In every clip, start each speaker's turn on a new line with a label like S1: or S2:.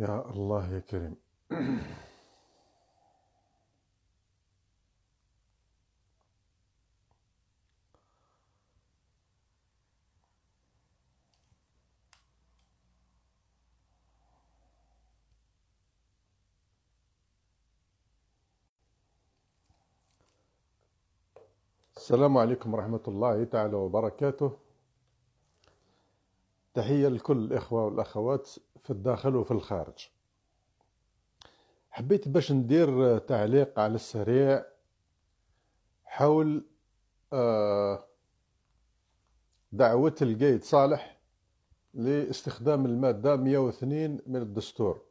S1: يا الله يا كريم السلام عليكم ورحمة الله تعالى وبركاته تحية لكل الإخوة والأخوات في الداخل وفي الخارج حبيت باش ندير تعليق على السريع حول آه، دعوة القايد صالح لاستخدام المادة 102 من الدستور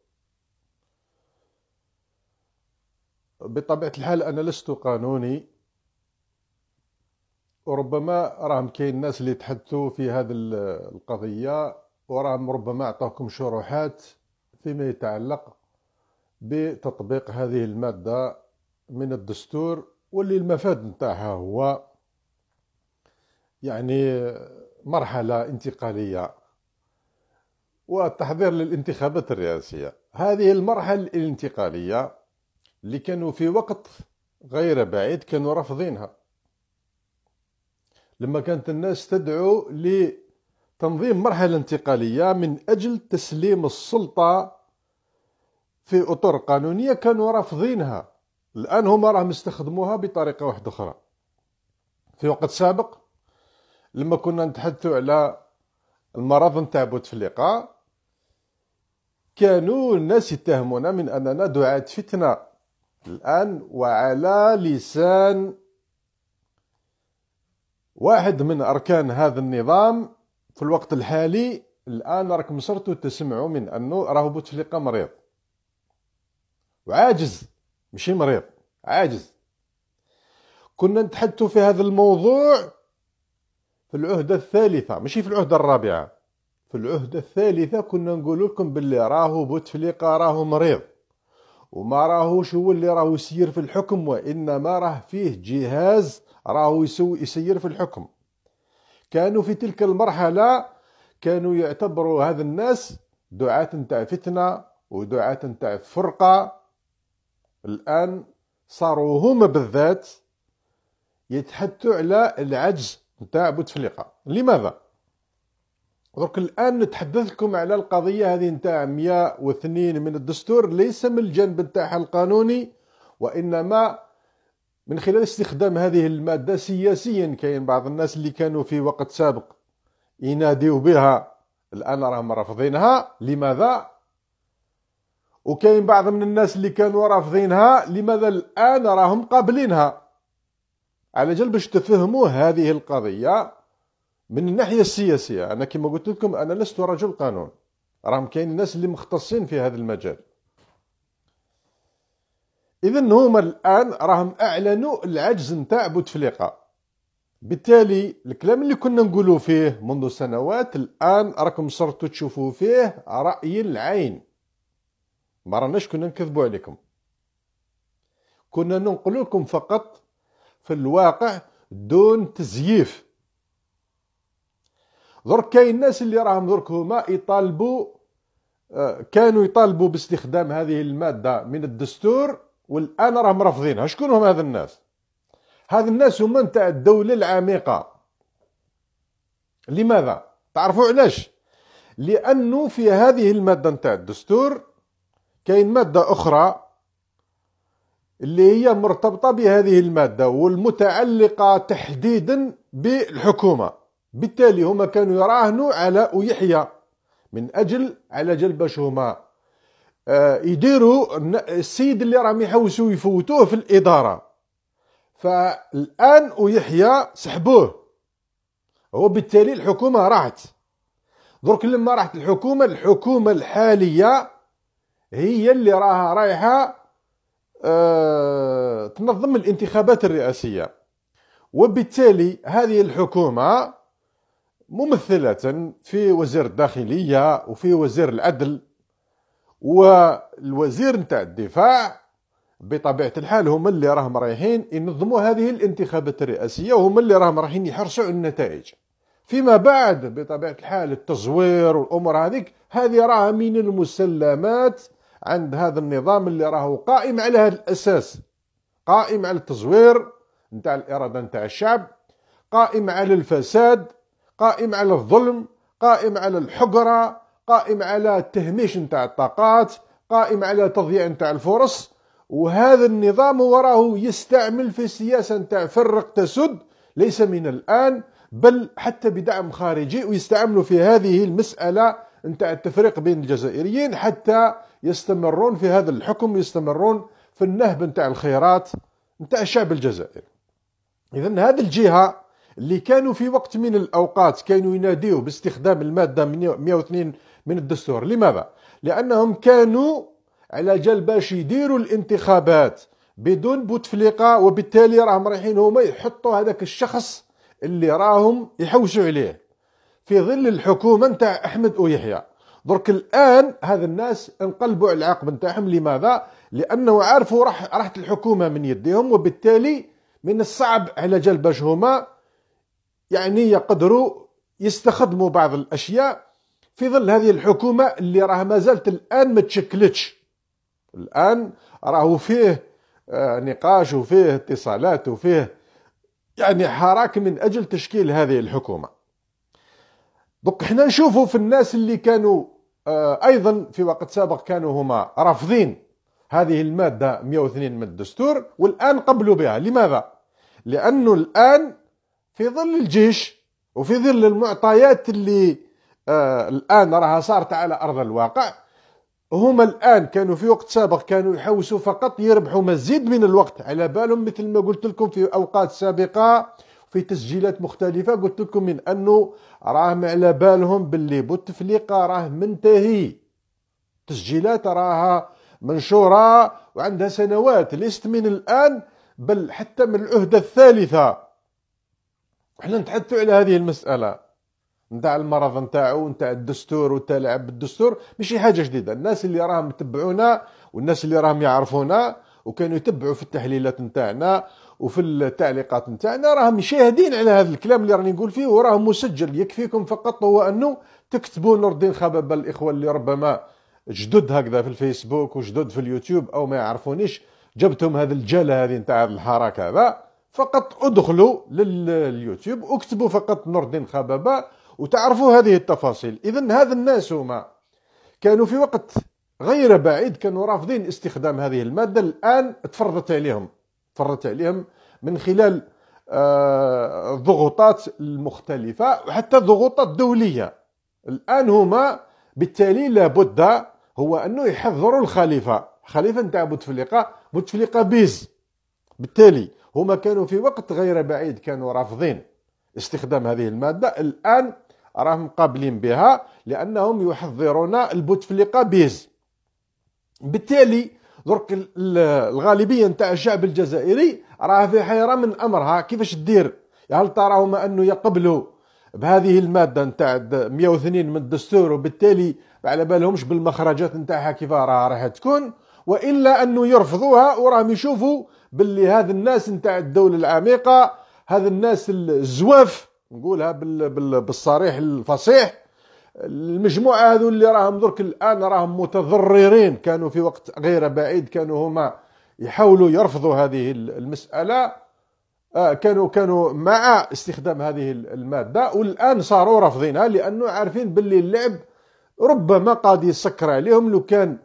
S1: بطبيعة الحال أنا لست قانوني وربما راهم كاين ناس اللي تحدثوا في هذه القضيه وراهم ربما عطاكم شروحات فيما يتعلق بتطبيق هذه الماده من الدستور واللي المفاد نتاعها هو يعني مرحله انتقاليه والتحضير للانتخابات الرئاسيه هذه المرحله الانتقاليه اللي كانوا في وقت غير بعيد كانوا رافضينها لما كانت الناس تدعو لتنظيم مرحلة انتقالية من أجل تسليم السلطة في أطر قانونية كانوا رافضينها الآن هما راهم يستخدموها بطريقة واحدة أخرى في وقت سابق لما كنا نتحدث على المرض نتاع بوتفليقة كانوا الناس يتهمونا من أننا دعاة فتنة الآن وعلى لسان واحد من أركان هذا النظام في الوقت الحالي الآن راكم صرتوا تسمعوا من أنه راهو بوتفليقة مريض وعاجز ماشي مريض عاجز كنا نتحدثوا في هذا الموضوع في العهدة الثالثة ماشي في العهدة الرابعة في العهدة الثالثة كنا نقول لكم باللي راهو بوتفليقة راهو مريض وما راهوش هو اللي راهو يسير في الحكم وإنما راه فيه جهاز راهو يسوي يسير في الحكم كانوا في تلك المرحلة كانوا يعتبروا هذا الناس دعاة نتاع فتنة ودعاة نتاع فرقة الآن صاروا هما بالذات يتحدثوا على العجز نتاع بوتفليقة لماذا؟ درك الآن نتحدث لكم على القضية هذه نتاع 102 من الدستور ليس من الجانب نتاعها القانوني وإنما من خلال استخدام هذه المادة سياسيا كاين بعض الناس اللي كانوا في وقت سابق يناديو بها الآن راهم رافضينها لماذا؟ وكاين بعض من الناس اللي كانوا رافضينها لماذا الآن راهم قابلينها على جال باش تفهموا هذه القضية من الناحية السياسية أنا كما قلت لكم أنا لست رجل قانون راهم كاين الناس اللي مختصين في هذا المجال اذا هما الان راهم اعلنوا العجز نتاع بوتفليقه بالتالي الكلام اللي كنا نقولوا فيه منذ سنوات الان راكم صرتوا تشوفوا فيه راي العين ما راناش كنا نكذبوا عليكم كنا ننقل لكم فقط في الواقع دون تزييف درك كاين الناس اللي راهم درك هما يطالبوا آه، كانوا يطالبوا باستخدام هذه الماده من الدستور والان راهم رافضينها شكون هم هذا الناس هذا الناس هما نتاع الدوله العميقه لماذا تعرفوا علاش لانه في هذه الماده نتاع الدستور كاين ماده اخرى اللي هي مرتبطه بهذه الماده والمتعلقه تحديدا بالحكومه بالتالي هما كانوا يراهنوا على ويحيى من اجل على جلب شهماء آه، يديروا السيد اللي راهم يحوسوا يفوتوه في الاداره فالان ويحيى سحبوه وبالتالي الحكومه راحت درك لما راحت الحكومه الحكومه الحاليه هي اللي راها رايحه أه تنظم الانتخابات الرئاسيه وبالتالي هذه الحكومه ممثله في وزير الداخليه وفي وزير العدل والوزير نتاع الدفاع بطبيعه الحال هما اللي راهم رايحين ينظموا هذه الانتخابات الرئاسيه وهما اللي راهم رايحين يحرصوا على النتائج فيما بعد بطبيعه الحال التزوير والامور هذيك هذه راها من المسلمات عند هذا النظام اللي راهو قائم على هذا الاساس قائم على التزوير نتاع الاراده نتاع الشعب قائم على الفساد قائم على الظلم قائم على الحقره قائم على التهميش نتاع الطاقات قائم على تضييع نتاع الفرص وهذا النظام وراه يستعمل في السياسة نتاع فرق تسد ليس من الآن بل حتى بدعم خارجي ويستعملوا في هذه المسألة نتاع التفريق بين الجزائريين حتى يستمرون في هذا الحكم ويستمرون في النهب نتاع الخيرات نتاع الشعب الجزائري إذا هذه الجهة اللي كانوا في وقت من الأوقات كانوا يناديوا باستخدام المادة 102 من الدستور لماذا؟ لأنهم كانوا على جال باش يديروا الانتخابات بدون بوتفليقة وبالتالي راهم رايحين هما يحطوا هذاك الشخص اللي راهم يحوشوا عليه في ظل الحكومة نتاع أحمد ويحيى درك الآن هذا الناس انقلبوا على العقب نتاعهم لماذا؟ لأنه عارفوا راح راحت الحكومة من يديهم وبالتالي من الصعب على جال باش هما يعني يقدروا يستخدموا بعض الأشياء في ظل هذه الحكومه اللي راه ما زالت الان ما تشكلتش الان راهو فيه آه، نقاش وفيه اتصالات وفيه يعني حراك من اجل تشكيل هذه الحكومه دوك حنا نشوفوا في الناس اللي كانوا آه، ايضا في وقت سابق كانوا هما رافضين هذه الماده 102 من الدستور والان قبلوا بها لماذا لانه الان في ظل الجيش وفي ظل المعطيات اللي آه، الان راها صارت على ارض الواقع هما الان كانوا في وقت سابق كانوا يحوسوا فقط يربحوا مزيد من الوقت على بالهم مثل ما قلت لكم في اوقات سابقه في تسجيلات مختلفه قلت لكم من انه راهم على بالهم باللي بوتفليقه راه منتهي تسجيلات راها منشوره وعندها سنوات ليست من الان بل حتى من العهده الثالثه احنا نتحدثوا على هذه المساله نتاع المرض نتاعو نتاع الدستور وتاع لعب بالدستور ماشي حاجه جديده الناس اللي راهم يتبعونا والناس اللي راهم يعرفونا وكانوا يتبعوا في التحليلات نتاعنا وفي التعليقات نتاعنا راهم شاهدين على هذا الكلام اللي راني نقول فيه وراه مسجل يكفيكم فقط هو انه تكتبوا نور الدين خبابه الاخوه اللي ربما جدد هكذا في الفيسبوك وجدد في اليوتيوب او ما يعرفونيش جبتهم هذا الجاله هذه نتاع الحراك هذا فقط ادخلوا لليوتيوب واكتبوا فقط نور الدين خبابه وتعرفوا هذه التفاصيل إذا هذا الناس هما كانوا في وقت غير بعيد كانوا رافضين استخدام هذه المادة الآن تفرضت عليهم تفرضت عليهم من خلال آه، الضغوطات المختلفة وحتى ضغوطات دولية الآن هما بالتالي لابد هو أنه يحذروا الخليفة خليفة نتاع بوتفليقة بوتفليقة بيز بالتالي هما كانوا في وقت غير بعيد كانوا رافضين استخدام هذه المادة الآن راهم قابلين بها لانهم يحضرون البوتفليقه بيز بالتالي درك الغالبيه نتاع الشعب الجزائري راه في حيره من امرها كيفاش دير هل تراهم انه يقبلوا بهذه الماده نتاع 102 من الدستور وبالتالي على بالهمش بالمخرجات نتاعها كيف راها راح تكون والا انه يرفضوها وراهم يشوفوا باللي هذا الناس نتاع الدوله العميقه هذا الناس الزواف نقولها بالصريح الفصيح المجموعه هذو اللي راهم درك الان راهم متضررين كانوا في وقت غير بعيد كانوا هما يحاولوا يرفضوا هذه المساله آه، كانوا كانوا مع استخدام هذه الماده والان صاروا رافضينها لانه عارفين باللي اللعب ربما قاد يسكر عليهم لو كان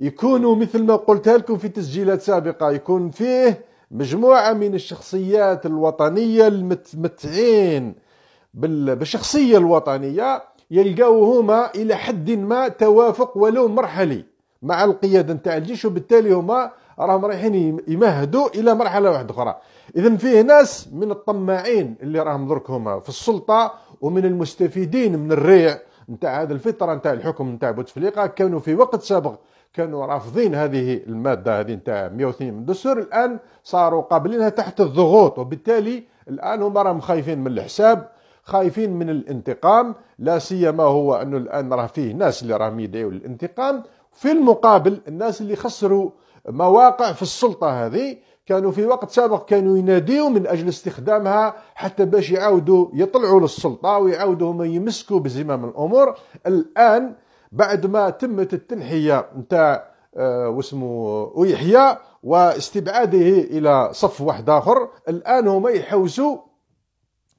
S1: يكونوا مثل ما قلتها لكم في تسجيلات سابقه يكون فيه مجموعه من الشخصيات الوطنيه المتمتعين بالشخصيه الوطنيه يلقاو هما الى حد ما توافق ولو مرحلي مع القياده نتاع الجيش وبالتالي هما راهم رايحين يمهدوا الى مرحله واحده اخرى اذا فيه ناس من الطماعين اللي راهم درك هما في السلطه ومن المستفيدين من الريع نتاع هذه الفتره نتاع الحكم نتاع بوتفليقه كانوا في وقت سابق كانوا رافضين هذه الماده هذه نتاع 102 من الدستور الان صاروا قابلينها تحت الضغوط وبالتالي الان هما راهم خايفين من الحساب خايفين من الانتقام لا سيما هو انه الان راه فيه ناس اللي راهم يدعوا للانتقام في المقابل الناس اللي خسروا مواقع في السلطه هذه كانوا في وقت سابق كانوا يناديوا من اجل استخدامها حتى باش يعاودوا يطلعوا للسلطه ويعاودوا هما يمسكوا بزمام الامور الان بعد ما تمت التنحيه نتاع واسمو آه، واسمه ويحيى واستبعاده الى صف واحد اخر الان هما يحوزوا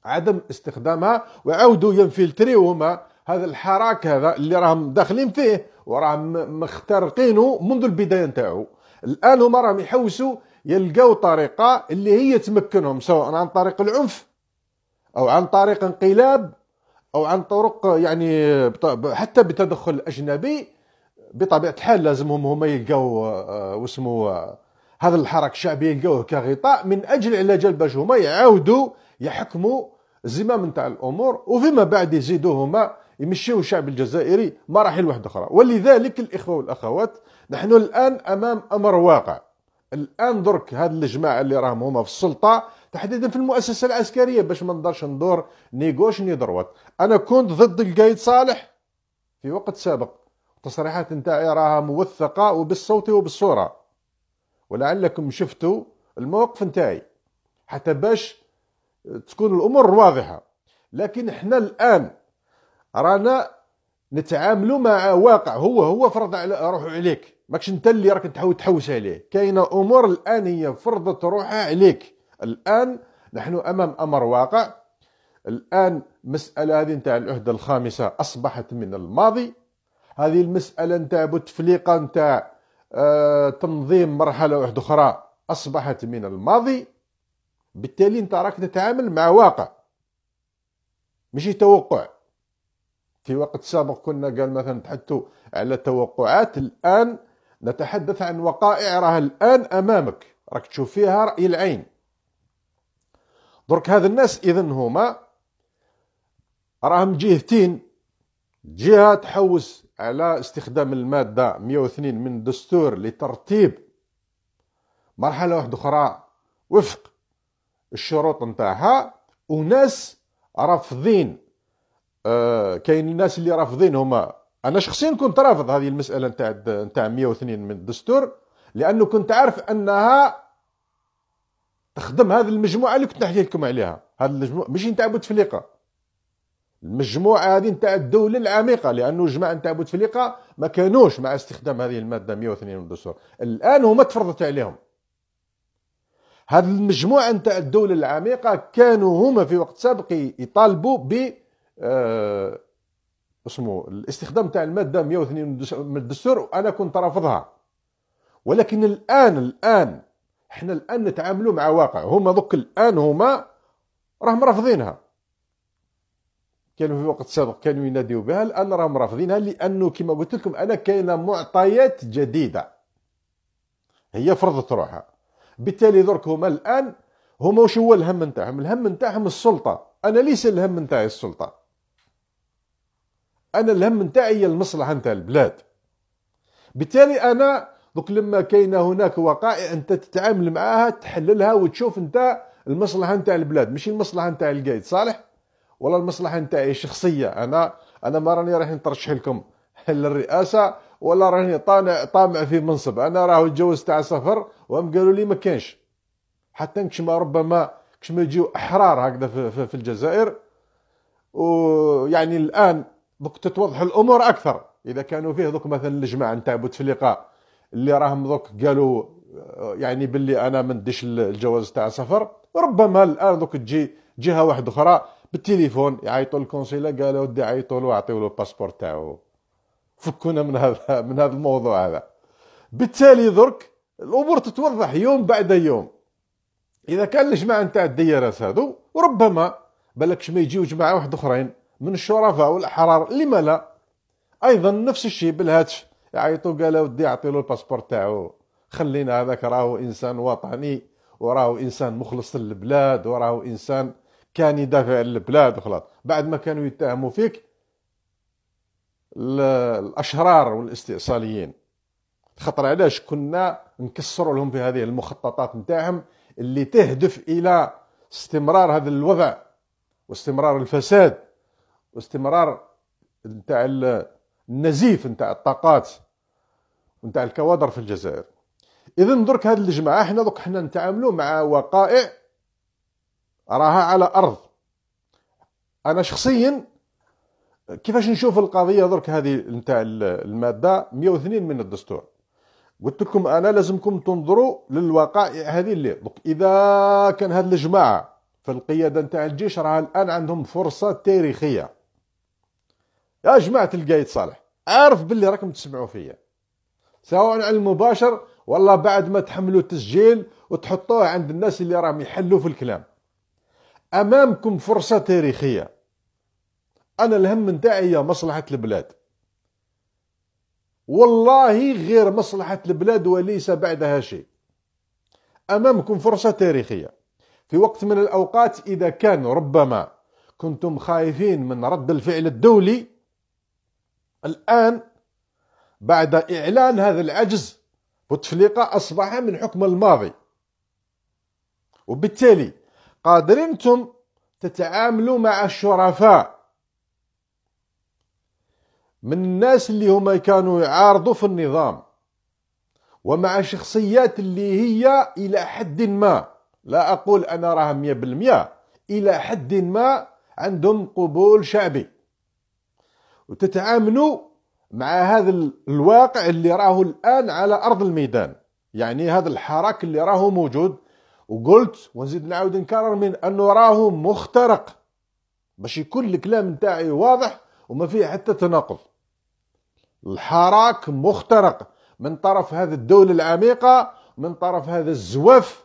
S1: عدم استخدامها وعاودوا ينفلتريو هما هذا الحراك هذا اللي راهم داخلين فيه وراهم مخترقينه منذ البدايه نتاعو الان هما راهم يحوسوا يلقاو طريقه اللي هي تمكنهم سواء عن طريق العنف او عن طريق انقلاب او عن طرق يعني حتى بتدخل اجنبي بطبيعه الحال لازمهم هما يلقاو آه، واسمو آه، هذا الحراك الشعبي يلقاوه كغطاء من اجل جال باش هما يعاودوا يحكموا زمام نتاع الامور وفيما بعد يزيدوا هما يمشيو الشعب الجزائري مراحل واحده اخرى ولذلك الاخوه والاخوات نحن الان امام امر واقع الان درك هذه الجماعه اللي راهم هما في السلطه تحديدا في المؤسسه العسكريه باش ما نضرش ندور ني غوش ني دروات انا كنت ضد القايد صالح في وقت سابق التصريحات نتاعي راها موثقه وبالصوت وبالصوره ولعلكم شفتوا الموقف نتاعي حتى باش تكون الامور واضحه لكن احنا الان رانا نتعامل مع واقع هو هو فرض على روحه عليك ماكش انت اللي راك تحاول تحوس عليه كاينه امور الان هي فرضت روحها عليك الان نحن امام امر واقع الان مساله هذه نتاع العهده الخامسه اصبحت من الماضي هذه المساله نتاع بوتفليقه نتاع آه، تنظيم مرحله واحده اخرى اصبحت من الماضي بالتالي انت راك تتعامل مع واقع ماشي توقع في وقت سابق كنا قال مثلا تحدثوا على توقعات الان نتحدث عن وقائع راها الان امامك راك تشوف فيها راي العين درك هذا الناس اذا هما راهم جهتين جهه تحوس على استخدام الماده 102 من الدستور لترتيب مرحله واحده اخرى وفق الشروط نتاعها وناس رافضين آه كاين الناس اللي رافضين هما انا شخصيا كنت رافض هذه المساله نتاع نتاع 102 من الدستور لانه كنت عارف انها تخدم هذه المجموعه اللي كنت نحكي لكم عليها هذه المجموعه ماشي نتاع بوتفليقه المجموعه هذه نتاع الدوله العميقه لانه جماعة نتاع بوتفليقه ما كانوش مع استخدام هذه الماده 102 من الدستور الان هما تفرضت عليهم هاد المجموعة نتاع الدول العميقة كانوا هما في وقت سابق يطالبوا ب آه اسمه الاستخدام تاع المادة 102 من الدستور وأنا كنت رافضها ولكن الآن الآن احنا الآن نتعاملوا مع واقع هما دوك الآن هما راهم رافضينها كانوا في وقت سابق كانوا يناديوا بها الآن راهم رافضينها لأنه كما قلت لكم أنا كاينة معطيات جديدة هي فرضت روحها بالتالي درك هما الان هما وش هو الهم نتاعهم الهم نتاعهم السلطه انا ليس الهم نتاعي السلطه انا الهم نتاعي هي المصلحه نتاع البلاد بالتالي انا دوك لما كاينه هناك وقائع انت تتعامل معاها تحللها وتشوف انت المصلحه نتاع البلاد ماشي المصلحه نتاع القايد صالح ولا المصلحه نتاعي الشخصيه انا انا ما راني رايح نترشح لكم للرئاسه ولا راني طامع طامع في منصب انا راه الجواز تاع سفر وهم قالوا لي ما كانش حتى كشما ربما كشما يجيو احرار هكذا في, في, في الجزائر ويعني الان دوك تتوضح الامور اكثر اذا كانوا فيه دوك مثلا الجماعه نتاع بوتفليقه اللي راهم دوك قالوا يعني باللي انا ما نديش الجواز تاع سفر ربما الان دوك تجي جهه واحده اخرى بالتليفون يعيطوا للكونسيلا قالوا ودي عيطوا له اعطيوا له الباسبور تاعو فكونا من هذا من هذا الموضوع هذا بالتالي درك الامور تتوضح يوم بعد يوم اذا كان الجماعه نتاع الديارات هذو وربما بالكش ما يجيو جماعه واحد اخرين من الشرفاء والاحرار لما لا ايضا نفس الشيء بالهاتف يعيطوا قالوا ودي اعطي له الباسبور تاعو خلينا هذاك راهو انسان وطني وراهو انسان مخلص للبلاد وراهو انسان كان يدافع للبلاد وخلاص بعد ما كانوا يتهموا فيك الاشرار والاستئصاليين خطر علاش كنا نكسر لهم في هذه المخططات نتاعهم اللي تهدف الى استمرار هذا الوضع واستمرار الفساد واستمرار نتاع النزيف نتاع الطاقات نتاع الكوادر في الجزائر اذا درك هذه الجماعه حنا درك حنا نتعاملوا مع وقائع راها على ارض انا شخصيا كيفاش نشوف القضيه درك هذه نتاع الماده 102 من الدستور قلت لكم انا لازمكم تنظروا للوقائع هذه اللي دوك اذا كان هاد الجماعه في القياده نتاع الجيش راه الان عندهم فرصه تاريخيه يا جماعه القايد صالح اعرف باللي راكم تسمعوا فيا سواء على المباشر ولا بعد ما تحملوا التسجيل وتحطوه عند الناس اللي راهم يحلوا في الكلام امامكم فرصه تاريخيه انا الهم نتاعي هي مصلحه البلاد والله غير مصلحه البلاد وليس بعدها شيء امامكم فرصه تاريخيه في وقت من الاوقات اذا كان ربما كنتم خايفين من رد الفعل الدولي الان بعد اعلان هذا العجز بوتفليقه اصبح من حكم الماضي وبالتالي قادرين انتم تتعاملوا مع الشرفاء من الناس اللي هما كانوا يعارضوا في النظام ومع شخصيات اللي هي إلى حد ما لا أقول أنا راها مية بالمية إلى حد ما عندهم قبول شعبي وتتعاملوا مع هذا الواقع اللي راهو الآن على أرض الميدان يعني هذا الحراك اللي راهو موجود وقلت ونزيد نعاود نكرر من أنه راهو مخترق باش يكون الكلام نتاعي واضح وما فيه حتى تناقض الحراك مخترق من طرف هذه الدولة العميقة من طرف هذا الزواف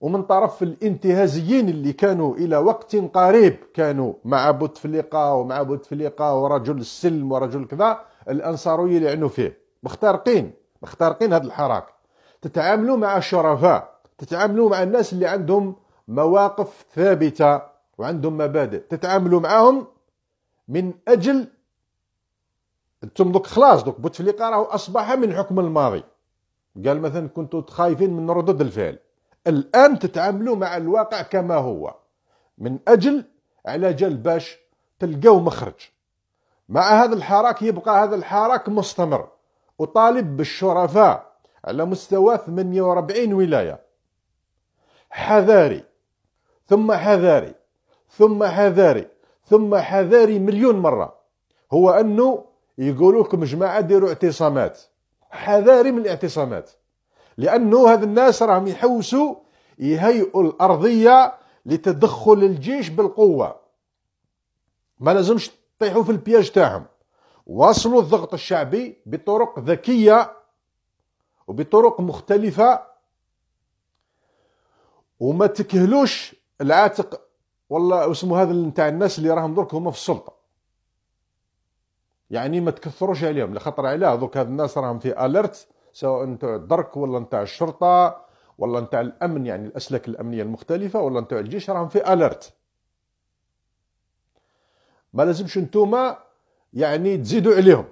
S1: ومن طرف الانتهازيين اللي كانوا إلى وقت قريب كانوا مع بوتفليقة ومع بوتفليقة ورجل السلم ورجل كذا الأنصارية اللي عنو فيه مخترقين مخترقين هذا الحراك تتعاملوا مع الشرفاء تتعاملوا مع الناس اللي عندهم مواقف ثابتة وعندهم مبادئ تتعاملوا معهم من أجل انتم دوك خلاص دوك بوتفليقه راهو اصبح من حكم الماضي قال مثلا كنتوا خايفين من ردود الفعل الان تتعاملوا مع الواقع كما هو من اجل على جال باش تلقاو مخرج مع هذا الحراك يبقى هذا الحراك مستمر وطالب بالشرفاء على مستوى 48 ولايه حذاري ثم حذاري ثم حذاري ثم حذاري مليون مره هو انه يقولوا لكم جماعه ديروا اعتصامات حذاري من الاعتصامات لانه هذا الناس راهم يحوسوا يهيئوا الارضيه لتدخل الجيش بالقوه ما لازمش تطيحوا في البياج تاعهم واصلوا الضغط الشعبي بطرق ذكيه وبطرق مختلفه وما تكهلوش العاتق والله اسمه هذا نتاع الناس اللي راهم درك هما في السلطه يعني ما تكثروش عليهم خطر علاه دوك هاد الناس راهم في اليرت سواء نتاع الدرك ولا نتاع الشرطه ولا نتاع الامن يعني الاسلاك الامنيه المختلفه ولا نتاع الجيش راهم في اليرت ما لازمش نتوما يعني تزيدوا عليهم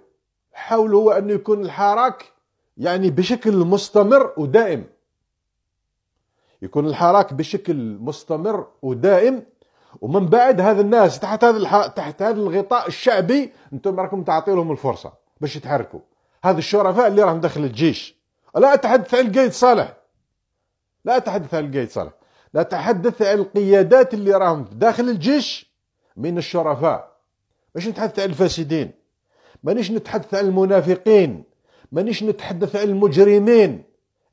S1: حاولوا هو انه يكون الحراك يعني بشكل مستمر ودائم يكون الحراك بشكل مستمر ودائم ومن بعد هذا الناس تحت هذا الح... تحت هذا الغطاء الشعبي انتم راكم تعطي لهم الفرصه باش يتحركوا هذا الشرفاء اللي راهم داخل الجيش لا اتحدث عن القايد صالح لا اتحدث عن القايد صالح لا اتحدث عن القيادات اللي راهم داخل الجيش من الشرفاء باش نتحدث عن الفاسدين مانيش نتحدث عن المنافقين مانيش نتحدث عن المجرمين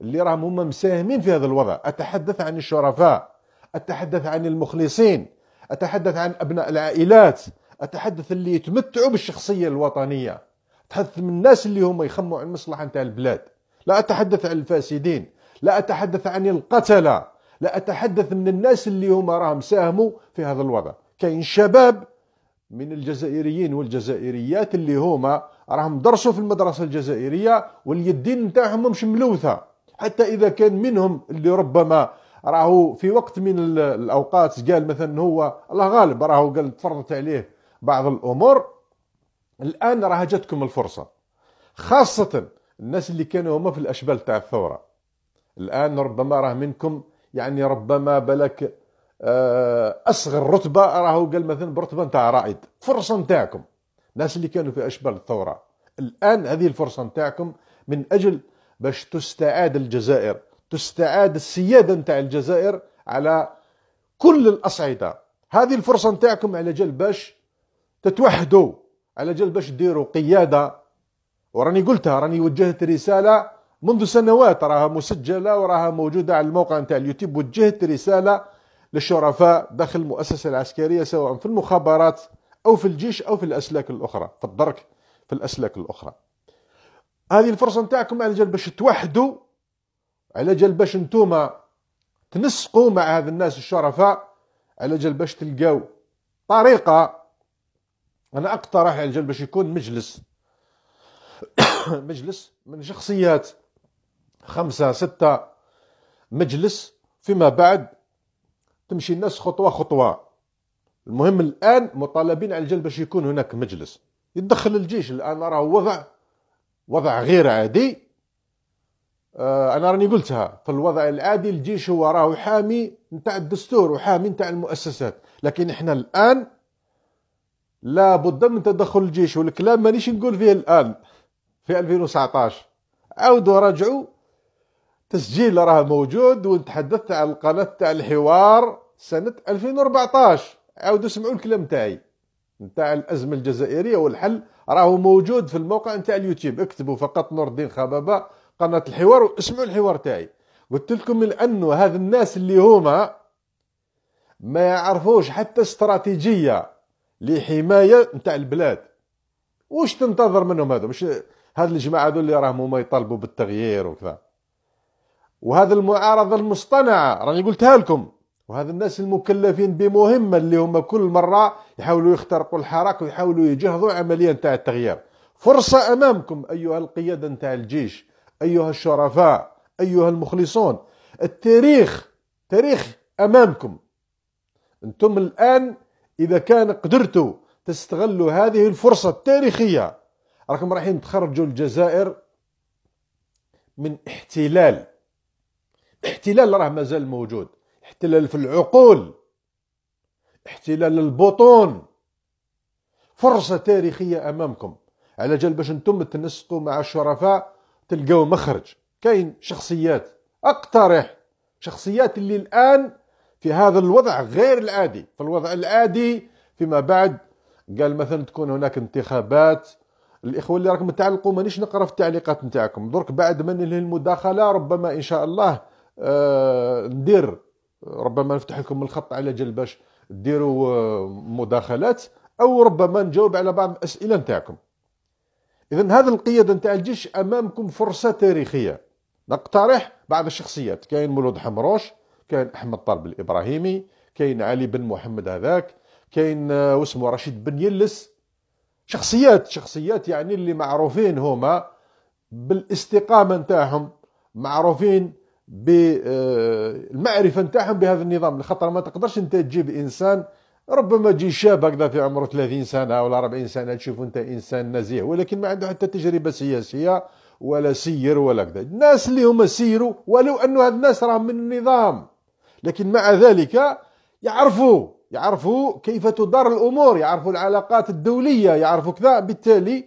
S1: اللي راهم هما مساهمين في هذا الوضع اتحدث عن الشرفاء اتحدث عن المخلصين أتحدث عن أبناء العائلات أتحدث اللي يتمتعوا بالشخصية الوطنية أتحدث من الناس اللي هم يخموا عن المصلحة نتاع البلاد لا أتحدث عن الفاسدين لا أتحدث عن القتلة لا أتحدث من الناس اللي هما راهم ساهموا في هذا الوضع كاين شباب من الجزائريين والجزائريات اللي هما راهم درسوا في المدرسة الجزائرية واليدين نتاعهم مش ملوثة حتى إذا كان منهم اللي ربما راهو في وقت من الاوقات قال مثلا هو الله غالب راهو قال تفرضت عليه بعض الامور الان راه جاتكم الفرصه خاصه الناس اللي كانوا هما في الاشبال تاع الثوره الان ربما راه منكم يعني ربما بالك آه، اصغر رتبه راهو قال مثلا برتبه نتاع رائد فرصه نتاعكم الناس اللي كانوا في اشبال الثوره الان هذه الفرصه نتاعكم من اجل باش تستعاد الجزائر تستعاد السياده نتاع الجزائر على كل الاصعده هذه الفرصه نتاعكم على جال باش تتوحدوا على جال باش ديروا قياده وراني قلتها راني وجهت رساله منذ سنوات راها مسجله وراها موجوده على الموقع نتاع اليوتيوب وجهت رساله للشرفاء داخل المؤسسه العسكريه سواء في المخابرات او في الجيش او في الاسلاك الاخرى في الدرك في الاسلاك الاخرى هذه الفرصه نتاعكم على جال باش توحدوا على جال باش نتوما تنسقوا مع هذا الناس الشرفاء على جال باش تلقاو طريقه انا اقترح على جال باش يكون مجلس مجلس من شخصيات خمسة ستة مجلس فيما بعد تمشي الناس خطوة خطوة المهم الآن مطالبين على الجل باش يكون هناك مجلس يدخل الجيش الآن راه وضع وضع غير عادي آه، انا راني قلتها في الوضع العادي الجيش هو راهو حامي نتاع الدستور وحامي نتاع المؤسسات لكن احنا الان لا بد من تدخل الجيش والكلام مانيش نقول فيه الان في 2019 عاودوا راجعوا تسجيل راه موجود ونتحدث على القناة تاع الحوار سنة 2014 عاودوا سمعوا الكلام تاعي نتاع الأزمة الجزائرية والحل راهو موجود في الموقع نتاع اليوتيوب اكتبوا فقط نور الدين خبابة قناه الحوار واسمعوا الحوار تاعي قلت لكم لانه انه هذا الناس اللي هما ما يعرفوش حتى استراتيجيه لحمايه نتاع البلاد واش تنتظر منهم هذا مش هاد الجماعه هذو اللي راهم هما يطالبوا بالتغيير وكذا وهذا المعارضه المصطنعه راني قلتها لكم وهذا الناس المكلفين بمهمه اللي هما كل مره يحاولوا يخترقوا الحراك ويحاولوا يجهضوا عمليه نتاع التغيير فرصه امامكم ايها القياده نتاع الجيش أيها الشرفاء أيها المخلصون التاريخ تاريخ أمامكم أنتم الآن إذا كان قدرتوا تستغلوا هذه الفرصة التاريخية راكم رايحين تخرجوا الجزائر من احتلال احتلال راه مازال موجود احتلال في العقول احتلال البطون فرصة تاريخية أمامكم على جال باش انتم تنسقوا مع الشرفاء تلقاو مخرج كاين شخصيات اقترح شخصيات اللي الان في هذا الوضع غير العادي في الوضع العادي فيما بعد قال مثلا تكون هناك انتخابات الاخوه اللي راكم تعلقوا مانيش نقرا في التعليقات نتاعكم درك بعد ما ننهي المداخله ربما ان شاء الله آه ندير ربما نفتح لكم الخط على جل باش ديروا آه، مداخلات او ربما نجاوب على بعض الاسئله نتاعكم إذا هذا القيادة نتاع الجيش أمامكم فرصة تاريخية نقترح بعض الشخصيات كاين مولود حمروش كاين أحمد طالب الإبراهيمي كاين علي بن محمد هذاك كاين آه، واسمه رشيد بن يلس شخصيات شخصيات يعني اللي معروفين هما بالاستقامة نتاعهم معروفين بالمعرفة آه، نتاعهم بهذا النظام لخاطر ما تقدرش انت تجيب انسان ربما تجي شاب هكذا في عمره 30 سنه ولا 40 سنه تشوف انت انسان نزيه ولكن ما عنده حتى تجربه سياسيه ولا سير ولا كذا الناس اللي هما سيروا ولو انه هاد الناس راهم من النظام لكن مع ذلك يعرفوا يعرفوا كيف تدار الامور يعرفوا العلاقات الدوليه يعرفوا كذا بالتالي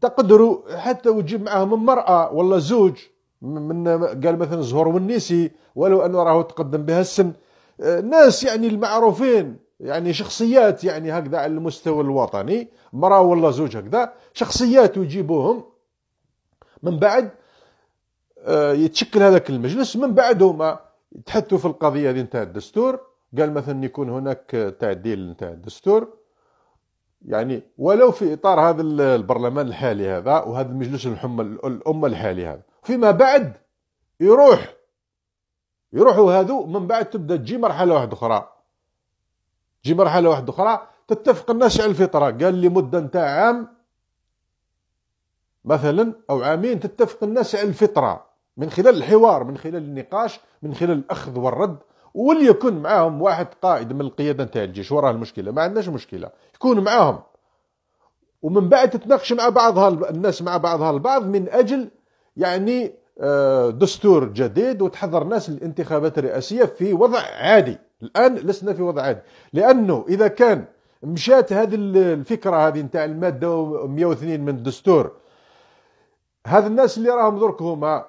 S1: تقدروا حتى وتجيب معاهم امراه ولا زوج من قال مثلا زهور والنيسي ولو انه راهو تقدم بها السن آه، ناس يعني المعروفين يعني شخصيات يعني هكذا على المستوى الوطني مرأة ولا زوج هكذا شخصيات ويجيبوهم من بعد آه، يتشكل هذاك المجلس من بعد هما يتحدثوا في القضية هذه نتاع الدستور قال مثلا يكون هناك تعديل نتاع الدستور يعني ولو في إطار هذا البرلمان الحالي هذا وهذا المجلس الحمى الأمة الحالي هذا فيما بعد يروح يروحوا هذو من بعد تبدا تجي مرحله واحده اخرى تجي مرحله واحده اخرى تتفق الناس على الفطره قال لي مده نتاع عام مثلا او عامين تتفق الناس على الفطره من خلال الحوار من خلال النقاش من خلال الاخذ والرد وليكن معاهم واحد قائد من القياده نتاع الجيش وراه المشكله ما عندناش مشكله يكون معاهم ومن بعد تتناقش مع بعضها الناس مع بعضها البعض من اجل يعني آه، دستور جديد وتحضر الناس للانتخابات الرئاسيه في وضع عادي الان لسنا في وضع عادي لانه اذا كان مشات هذه الفكره هذه نتاع الماده 102 من الدستور هذ الناس اللي راهم درك هما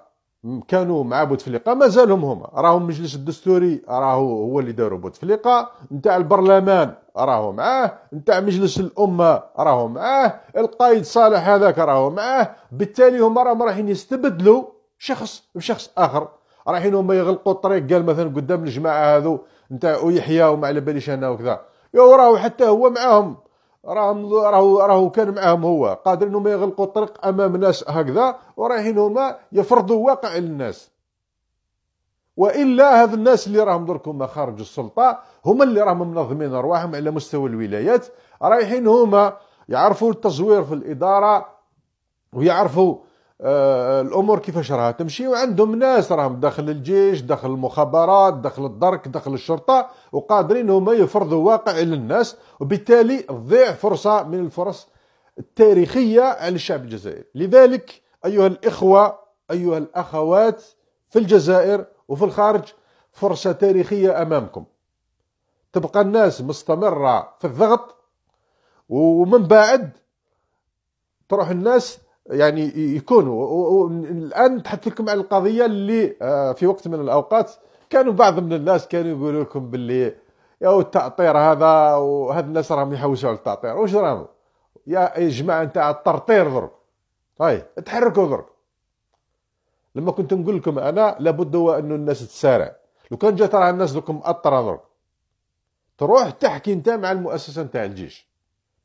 S1: كانوا مع بوتفليقه مازالهم هما راهم المجلس الدستوري راهو هو اللي داروا بوتفليقه نتاع البرلمان راهو معاه نتاع مجلس الامه راهو معاه القايد صالح هذاك راهو معاه بالتالي هما راهم رايحين يستبدلوا شخص بشخص اخر رايحين هما يغلقوا الطريق قال مثلا قدام الجماعه هذو نتاع ويحيى وما على باليش انا وكذا يا راهو حتى هو معاهم راهم راهو راهو كان معاهم هو قادر انهم يغلقوا الطريق امام ناس هكذا ورايحين هما يفرضوا واقع للناس والا هذ الناس اللي راهم درك هما خارج السلطه هما اللي راهم منظمين ارواحهم على مستوى الولايات رايحين هما يعرفوا التزوير في الاداره ويعرفوا آه، الامور كيفاش راها تمشي وعندهم ناس راهم داخل الجيش داخل المخابرات داخل الدرك داخل الشرطه وقادرين هما يفرضوا واقع للناس وبالتالي تضيع فرصه من الفرص التاريخيه على الشعب الجزائري لذلك ايها الاخوه ايها الاخوات في الجزائر وفي الخارج فرصه تاريخيه امامكم تبقى الناس مستمره في الضغط ومن بعد تروح الناس يعني يكونوا الان نتحدث لكم على القضيه اللي آه، في وقت من الاوقات كانوا بعض من الناس كانوا يقولوا لكم باللي يا التأطير هذا وهاد الناس راهم يحوسوا على التأطير واش راهم يا جماعه نتاع الترطير ضرب هاي تحركوا ضرب لما كنت نقول لكم انا لابد هو انه الناس تسارع لو كان جات راه الناس لكم مأطره ضرب تروح تحكي انت مع المؤسسه نتاع الجيش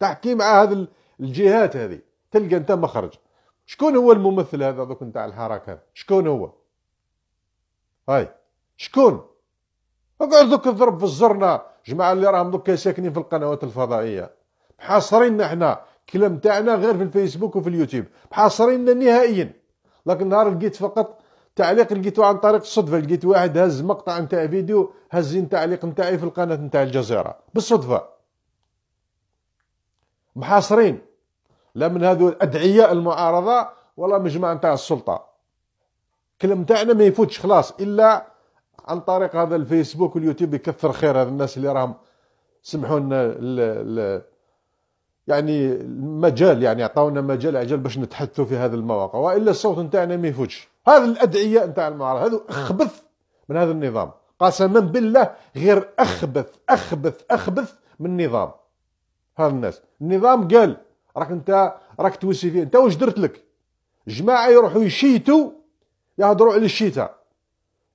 S1: تحكي مع هذه الجهات هذه تلقى انت مخرج شكون هو الممثل هذا دوك نتاع الحركه شكون هو هاي شكون اقعد دوك تضرب في الزرنا جماعه اللي راهم دوك ساكنين في القنوات الفضائيه محاصريننا احنا الكلام تاعنا غير في الفيسبوك وفي اليوتيوب محاصريننا نهائيا لكن نهار لقيت فقط تعليق لقيته عن طريق الصدفه لقيت واحد هز مقطع نتاع فيديو هزين تعليق نتاعي في القناه نتاع الجزيره بالصدفه محاصرين لا من هذو الادعياء المعارضه ولا مجمع نتاع السلطه الكلام تاعنا ما يفوتش خلاص الا عن طريق هذا الفيسبوك واليوتيوب يكثر خير هذا الناس اللي راهم سمحوا لنا يعني المجال يعني عطاونا مجال عجل باش نتحدثوا في هذه المواقع والا الصوت نتاعنا ما يفوتش هذا الادعياء نتاع المعارضه هذو اخبث من هذا النظام قسما بالله غير اخبث اخبث اخبث من النظام هذا الناس النظام قال راك انت راك توسي فيه انت واش درت لك جماعه يروحوا يشيتوا يهضروا على الشتاء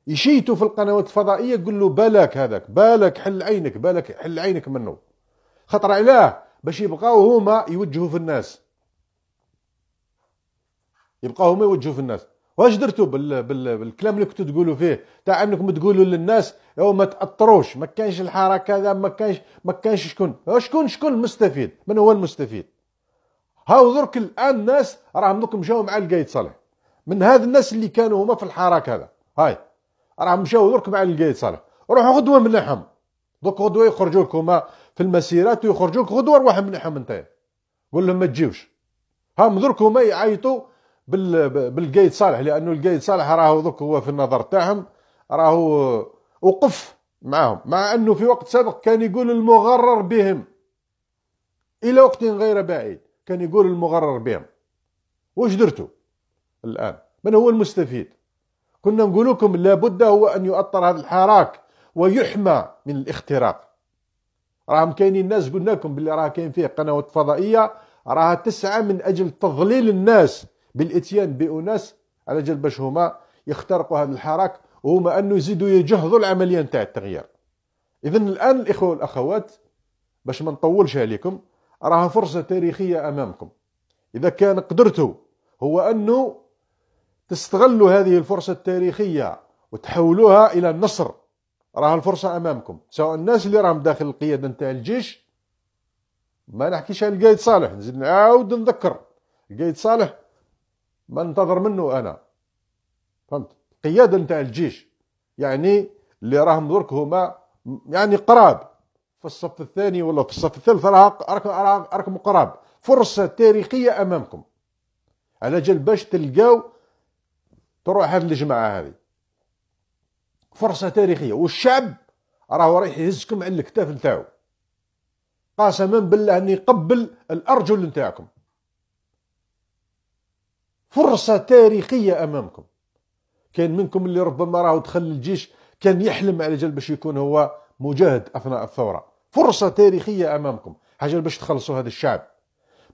S1: يشيتوا في القنوات الفضائيه يقول له بالك هذاك بالك حل عينك بالك حل عينك منه خطر علاه باش يبقاو هما يوجهوا في الناس يبقاو هما يوجهوا في الناس واش درتوا بال... بال... بالكلام اللي كنتوا تقولوا فيه تاع انكم تقولوا للناس او ما تاثروش ما كانش الحركه هذا ما كانش ما كانش شكون شكون شكون المستفيد من هو المستفيد هاو درك الان ناس راهم دوك مشاو مع القايد صالح من هاد الناس اللي كانوا هما في الحراك هذا هاي راهم مشاو درك مع القايد صالح روحوا غدوه منحهم دوك غدوه يخرجوا لك هما في المسيرات ويخرجوا لك غدوه روح منحهم انت قول لهم ما تجيوش هم درك هما يعيطوا بال... بالقايد صالح لانه القايد صالح راهو درك هو في النظر تاعهم راهو وقف معاهم مع انه في وقت سابق كان يقول المغرر بهم الى وقت غير بعيد كان يقول المغرر بهم واش درتوا الآن من هو المستفيد كنا نقول لكم لابد هو أن يؤطر هذا الحراك ويحمى من الاختراق راهم كاينين ناس قلنا لكم باللي راه كاين فيه قنوات فضائيه راها تسعى من اجل تضليل الناس بالاتيان باناس على جال باش هما يخترقوا هذا الحراك وهما انه يزيدوا يجهضوا العمليه نتاع التغيير اذا الان الاخوه والاخوات باش ما نطولش عليكم راها فرصة تاريخية أمامكم إذا كان قدرتوا هو أنه تستغلوا هذه الفرصة التاريخية وتحولوها إلى النصر راها الفرصة أمامكم سواء الناس اللي راهم داخل القيادة نتاع الجيش ما نحكيش على القايد صالح نزيد نعاود نذكر القايد صالح ما ننتظر منه أنا فهمت القيادة نتاع الجيش يعني اللي راهم درك هما يعني قراب في الصف الثاني ولا في الصف الثالث راك راكم قراب فرصه تاريخيه امامكم على جال باش تلقاو تروح هذه الجماعه هذه فرصه تاريخيه والشعب راهو رايح يهزكم على الكتاف نتاعو قسما بالله أن يقبل الارجل نتاعكم فرصه تاريخيه امامكم كان منكم اللي ربما راهو دخل الجيش كان يحلم على جال باش يكون هو مجاهد اثناء الثوره فرصة تاريخية أمامكم حاجة باش تخلصوا هذا الشعب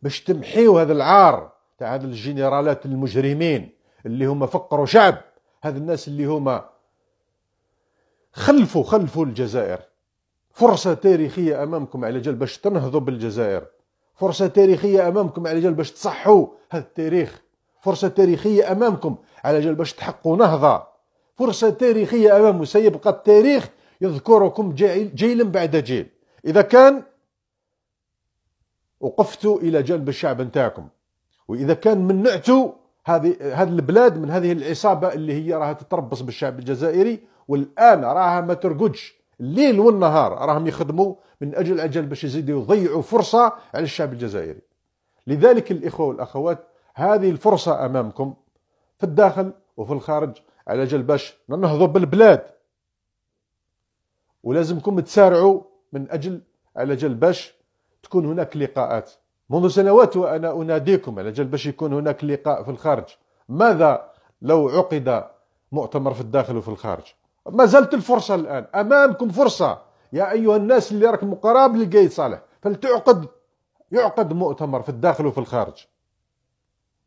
S1: باش تمحيوا هذا العار تاع هذا الجنرالات المجرمين اللي هما فقروا شعب هذا الناس اللي هما خلفوا خلفوا الجزائر فرصة تاريخية أمامكم على جال باش تنهضوا بالجزائر فرصة تاريخية أمامكم على جال باش تصحوا هذا التاريخ فرصة تاريخية أمامكم على جال باش تحقوا نهضة فرصة تاريخية أمامكم سيبقى التاريخ يذكركم جيل بعد جيل إذا كان وقفتوا إلى جانب الشعب نتاعكم وإذا كان منعتوا هذه هذه البلاد من هذه العصابة اللي هي راها تتربص بالشعب الجزائري والآن راها ما ترقدش الليل والنهار راهم يخدموا من أجل أجل باش يزيدوا يضيعوا فرصة على الشعب الجزائري لذلك الإخوة والأخوات هذه الفرصة أمامكم في الداخل وفي الخارج على أجل باش نهضوا بالبلاد ولازمكم تسارعوا من أجل على جل باش تكون هناك لقاءات منذ سنوات وأنا أناديكم على جل باش يكون هناك لقاء في الخارج ماذا لو عقد مؤتمر في الداخل وفي الخارج ما زالت الفرصة الآن أمامكم فرصة يا أيها الناس اللي راكم قراب لقايد صالح فلتعقد يعقد مؤتمر في الداخل وفي الخارج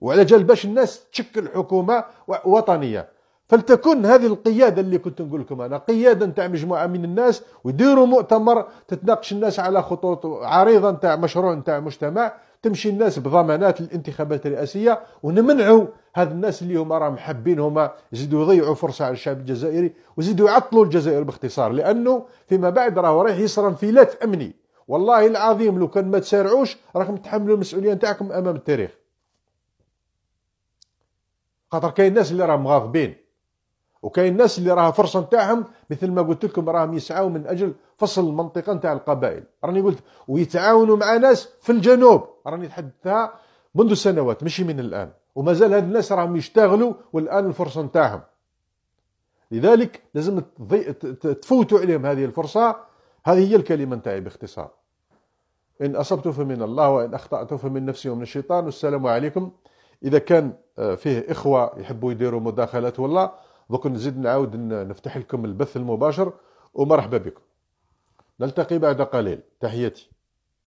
S1: وعلى جال باش الناس تشكل حكومة وطنية فلتكن هذه القيادة اللي كنت نقول لكم أنا قيادة نتاع مجموعة من الناس ويديروا مؤتمر تتناقش الناس على خطوط عريضة نتاع مشروع نتاع مجتمع تمشي الناس بضمانات الانتخابات الرئاسية ونمنعوا هذ الناس اللي هما راهم حابين هما يزيدوا يضيعوا فرصة على الشعب الجزائري ويزيدوا يعطلوا الجزائر باختصار لأنه فيما بعد راهو رايح يصرى انفلات أمني والله العظيم لو كان ما تسارعوش راكم تحملوا المسؤولية نتاعكم أمام التاريخ خاطر كاين الناس اللي راهم مغاضبين وكاين الناس اللي راها فرصه نتاعهم مثل ما قلت لكم راهم يسعوا من اجل فصل المنطقه نتاع القبائل راني قلت ويتعاونوا مع ناس في الجنوب راني تحدثها منذ سنوات ماشي من الان ومازال هاد الناس راهم يشتغلوا والان الفرصه نتاعهم لذلك لازم تفوتوا عليهم هذه الفرصه هذه هي الكلمه نتاعي باختصار ان اصبت فمن الله وان اخطات فمن نفسي ومن الشيطان والسلام عليكم اذا كان آه، فيه اخوه يحبوا يديروا مداخلات والله دوك نزيد نعاود نفتح لكم البث المباشر ومرحبا بكم نلتقي بعد قليل تحياتي